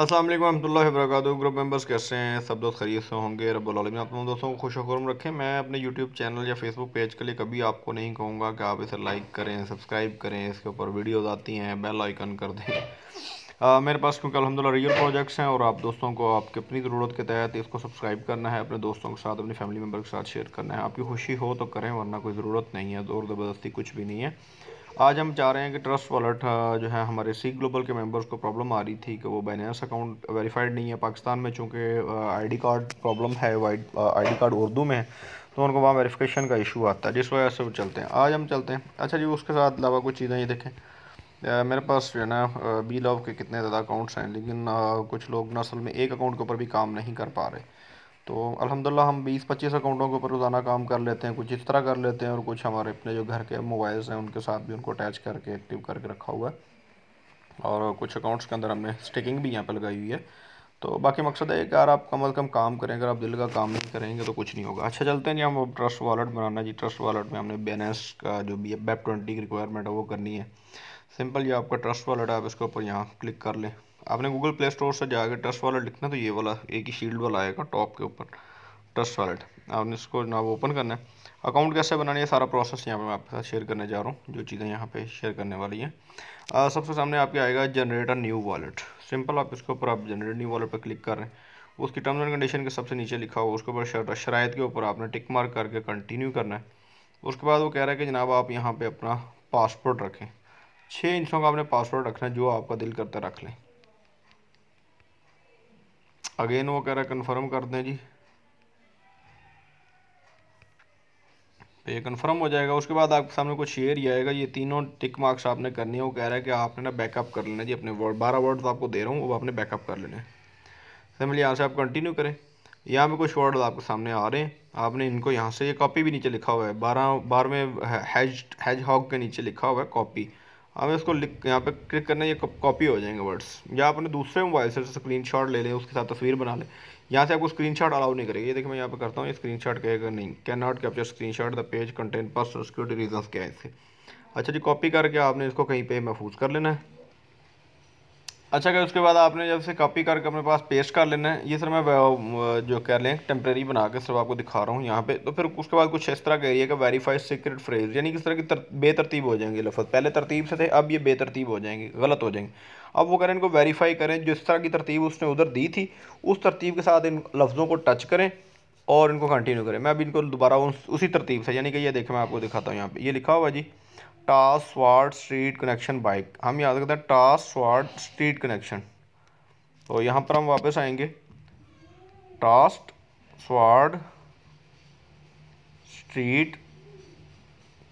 असलम वरहमल work group members कैसे हैं सब दोस्त खरीद से होंगे रबालमीन आप तमाम दोस्तों को खुश वरम रखें मैं अपने यूट्यूब चैनल या फेसबुक पेज के लिए कभी आपको नहीं कहूँगा कि आप इसे लाइक करें सब्सक्राइब करें इसके ऊपर वीडियोज़ आती हैं बेल आइकन कर दें आ, मेरे पास क्योंकि अलहमदिल्ला रियल प्रोजेक्ट्स हैं और आप दोस्तों को आपकी अपनी ज़रूरत के तहत इसको सब्सक्राइब करना है अपने दोस्तों के साथ अपनी फैमिली मेम्बर के साथ शेयर करना है आपकी खुशी हो तो करें वरना कोई ज़रूरत नहीं है ज़ोर ज़बरदस्ती कुछ भी नहीं है आज हम चाह रहे हैं कि ट्रस्ट वॉलेट जो है हमारे सी ग्लोबल के मेंबर्स को प्रॉब्लम आ रही थी कि वो बैलेंस अकाउंट वेरीफाइड नहीं है पाकिस्तान में चूँकि आईडी कार्ड प्रॉब्लम है वाइट आईडी कार्ड उर्दू में है तो उनको वहाँ वेरिफिकेशन का इशू आता है जिस वजह से वो चलते हैं आज हम चलते हैं अच्छा जी उसके साथ अलावा कुछ चीज़ें ये देखें आ, मेरे पास जो है ना बी लव के कितने ज़्यादा अकाउंट्स हैं लेकिन आ, कुछ लोग नसल में एक अकाउंट के ऊपर भी काम नहीं कर पा रहे तो अलहमदिल्ला हम बीस पच्चीस अकाउंटों के ऊपर रोज़ाना काम कर लेते हैं कुछ इस तरह कर लेते हैं और कुछ हमारे अपने जो घर के मोबाइल्स हैं उनके साथ भी उनको अटैच करके एक्टिव करके रखा हुआ है और कुछ अकाउंट्स के अंदर हमने स्टिकिंग भी यहाँ पर लगाई हुई है तो बाकी मकसद है कि यार आप कम अज़ कम काम करें अगर आप दिल का काम नहीं करेंगे तो कुछ नहीं होगा अच्छा चलते हैं जी हम ट्रस्ट वॉलेट बनाना जी ट्रस्ट वॉलेट में हमने बैनेस का जो बी बैप ट्वेंटी की रिक्वायरमेंट है वो करनी है सिंपल जो आपका ट्रस्ट वॉलेट है आप इसके ऊपर यहाँ क्लिक कर लें आपने गूगल प्ले स्टोर से जाकर ट्रस्ट वॉलेट लिखना तो ये वाला एक ही शील्ड वाला आएगा टॉप के ऊपर ट्रस्ट वॉलेट आपने इसको ना ओपन करना है अकाउंट कैसे बनाना है सारा प्रोसेस यहाँ पे मैं आपके साथ शेयर करने जा रहा हूँ जो चीज़ें यहाँ पे शेयर करने वाली हैं सबसे सामने आपके आएगा generate a new wallet simple आप इसके ऊपर आप जनरेट न्यू वॉलेट पर क्लिक कर रहे हैं उसकी टर्म्स एंड कंडीशन के सबसे नीचे लिखा हुआ उसके ऊपर शरात के ऊपर आपने टिक मार्क करके कंटिन्यू करना है उसके बाद वो कह रहा है कि जनाब आप यहाँ पर अपना पासपोर्ट रखें छः इंचों का आपने पासवर्ड रखना है जो आपका दिल करता रख लें अगेन वगैरह कन्फर्म कर दें जी तो ये कन्फर्म हो जाएगा उसके बाद आपके सामने कुछ शेयर ही आएगा ये तीनों टिक मार्क्स आपने करनी है वो कह रहा है कि आपने ना बैकअप कर लेना जी अपने वर्ड बारह वर्ड आपको दे रहा हूँ वो आपने बैकअप कर लेने सिंपली तो मतलब यहाँ से आप कंटिन्यू करें यहाँ पे कुछ वर्ड आपके सामने आ रहे हैं आपने इनको यहाँ से ये कॉपी भी नीचे लिखा हुआ है बारह बारहवें हैज हैज हॉक के नीचे लिखा हुआ है कॉपी हमें इसको लिख यहाँ पे क्लिक करना ये कॉपी हो जाएंगे वर्ड्स या आपने दूसरे मोबाइल से स्क्रीन शॉट ले लें उसके साथ तस्वीर बना लें यहाँ से आपको स्क्रीन शॉट अलाउ नहीं करेगी ये देखिए मैं यहाँ पे करता हूँ ये स्क्रीन शॉट कहेगा नहीं can not capture screen shot the page content personal security reason क्या है इसे अच्छा जी कॉपी करके आपने इसको कहीं पर महफूज कर लेना है अच्छा क्या उसके बाद आपने जब से कॉपी करके अपने पास पेस्ट कर लेना है ये सर मैं जो कह लें टेम्प्रेरी बना के सिर्फ आपको दिखा रहा हूँ यहाँ पे तो फिर उसके बाद कुछ इस तरह है कि वेरीफाइड सीक्रेट फ्रेज यानी किस तरह की तर, बेतरतीब हो जाएंगे लफ्ज़ पहले तरतीब से थे अब ये बेतरतीब हो जाएंगे गलत हो जाएंगे अब वो करें इनको वेरीफाई करें जिस तरह की तरतीब उसने उधर दी थी उस तरतीब के साथ इन लफ्ज़ों को टच करें और इनको कंटिन्यू करें मैं अभी इनको दोबारा उसी तरतीब से यानी कि ये देखें मैं आपको दिखाता हूँ यहाँ पर ये लिखा हुआ जी टॉस वार्ड स्ट्रीट कनेक्शन बाइक हम याद करते हैं टॉस स्वाड स्ट्रीट कनेक्शन तो यहाँ पर हम वापस आएंगे टॉस्ट स्वाड स्ट्रीट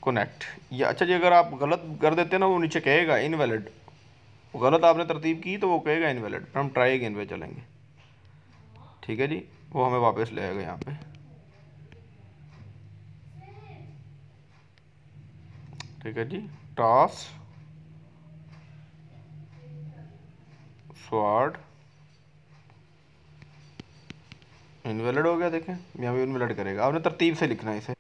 कनेक्ट या अच्छा जी अगर आप गलत कर देते हैं ना वो नीचे कहेगा इनवैलिड गलत आपने तरतीब की तो वो कहेगा इनवैलिड पर हम ट्राई अगेन पे चलेंगे ठीक है जी वो हमें वापस ले आएगा यहाँ पर ठीक है जी टॉस स्वाड इनवेलिड हो गया देखें यहाँ भी इनवेलिड करेगा आपने तरतीब से लिखना है इसे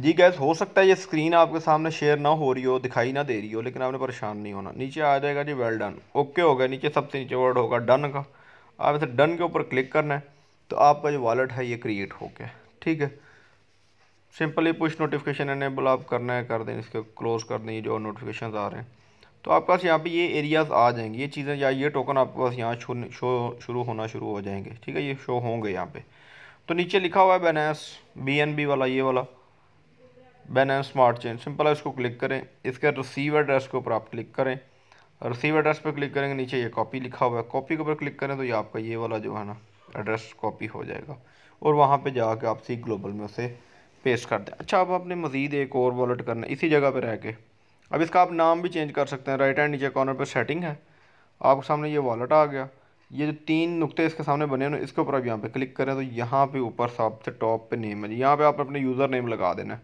जी गैस हो सकता है ये स्क्रीन आपके सामने शेयर ना हो रही हो दिखाई ना दे रही हो लेकिन आपने परेशान नहीं होना नीचे आ जाएगा जी वेल डन ओके होगा नीचे सबसे नीचे वर्ड होगा डन का आप इसे डन के ऊपर क्लिक करना है तो आपका जो वॉलेट है ये क्रिएट हो गया ठीक है सिंपली पुश नोटिफिकेशन इनेबल आप करना है कर दें इसके क्लोज़ कर दें जो नोटिफिकेशन आ रहे हैं तो आपके पास यहाँ पे ये एरियाज आ जाएंगे ये चीज़ें या ये टोकन आपके पास यहाँ शो शुरू होना शुरू हो जाएंगे ठीक है ये शो होंगे यहाँ पे तो नीचे लिखा हुआ है बेनेस बी वाला ये वाला बेनेस स्मार्ट चेन सिंपल है इसको क्लिक करें इसके रिसीव एड्रेस के ऊपर आप क्लिक करें रिसीव एड्रेस पर क्लिक करेंगे नीचे ये कॉपी लिखा हुआ है कॉपी के ऊपर क्लिक करें तो ये आपका ये वाला जो है ना एड्रेस कॉपी हो जाएगा और वहाँ पर जाके आप सी ग्लोबल में उसे पेस्ट कर दें अच्छा अब आपने मज़ीद एक और वॉलेट करना है इसी जगह पर रह के अब इसका आप नाम भी चेंज कर सकते हैं राइट हैंड नीचे कॉर्नर पर सेटिंग है आपके सामने ये वॉलेट आ गया ये जो तीन नुकते इसके सामने बने हैं इसके ऊपर आप यहाँ पे क्लिक करें तो यहाँ पे ऊपर सबसे टॉप पे नेम है यहाँ पे आप अपने यूज़र नेम लगा देना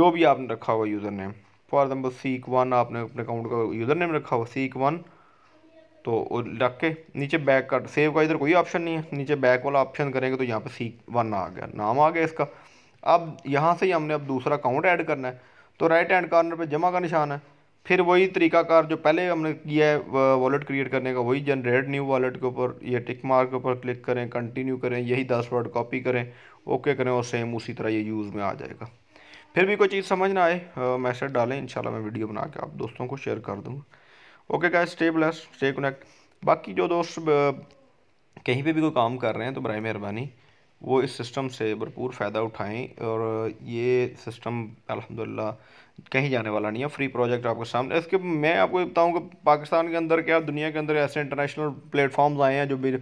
जो भी आपने रखा हुआ user name for example seek one आपने अपने अकाउंट का यूज़र नेम रखा हुआ सीक वन तो रख के नीचे बैक का सेव का इधर कोई ऑप्शन नहीं है नीचे बैक वाला ऑप्शन करेंगे तो यहाँ पर सीक वन आ गया नाम आ गया इसका अब यहाँ से ही हमने अब दूसरा काउंट ऐड करना है तो राइट हैंड कार्नर पे जमा का निशान है फिर वही तरीकाकार जो पहले हमने किया है वॉलेट क्रिएट करने का वही जनरेट न्यू वॉलेट के ऊपर ये टिक मार्क के ऊपर क्लिक करें कंटिन्यू करें यही दस वर्ड कॉपी करें ओके करें और सेम उसी तरह ये यूज़ में आ जाएगा फिर भी कोई चीज़ समझ ना आए मैसेज डालें इनशाला मैं वीडियो बना के आप दोस्तों को शेयर कर दूँगा ओके क्या स्टे ब्लेस स्टे कनेक्ट बाकी जो दोस्त कहीं पर भी कोई काम कर रहे हैं तो बर मेहरबानी वो इस सिस्टम से भरपूर फ़ायदा उठाएं और ये सिस्टम अल्हम्दुलिल्लाह कहीं जाने वाला नहीं है फ्री प्रोजेक्ट आपके सामने इसके मैं आपको बताऊं कि पाकिस्तान के अंदर क्या दुनिया के अंदर ऐसे इंटरनेशनल प्लेटफॉर्म्स आए हैं जो भी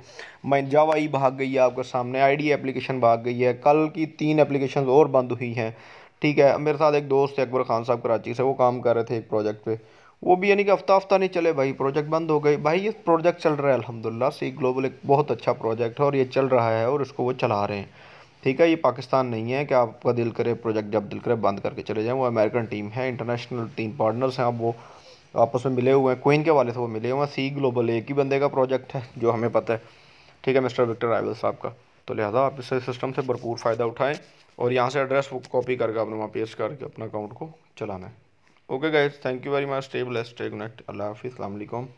मैं जावा ही भाग गई है आपके सामने आईडी एप्लीकेशन भाग गई है कल की तीन एप्लीकेशन और बंद हुई हैं ठीक है मेरे साथ एक दोस्त है अकबर खान साहब कराची से वो काम कर रहे थे एक प्रोजेक्ट पर वो भी यानी कि हफ्ता हफ्ता नहीं चले भाई प्रोजेक्ट बंद हो गए भाई ये प्रोजेक्ट चल रहा है अलहमदिल्ला सी ग्लोबल एक बहुत अच्छा प्रोजेक्ट है और ये चल रहा है और इसको वो चला रहे हैं ठीक है ये पाकिस्तान नहीं है कि आपका दिल करे प्रोजेक्ट जब दिल करे बंद करके चले जाएँ वो अमेरिकन टीम है इंटरनेशनल टीम पार्टनर्स हैं आप वो आपस में मिले हुए हैं क्वीन के वाले से वो मिले हुए हैं सी ग्लोबल एक ही बंदे का प्रोजेक्ट है जो हमें पता है ठीक है मिस्टर विक्टर राइवल साहब का तो लिहाजा आप इस सिस्टम से भरपूर फ़ायदा उठाएँ और यहाँ से एड्रेस कॉपी करके अपने वहाँ पेश करके अपना अकाउंट को चलाना है okay guys thank you very much stay blessed stay connected allah hafiz alaikum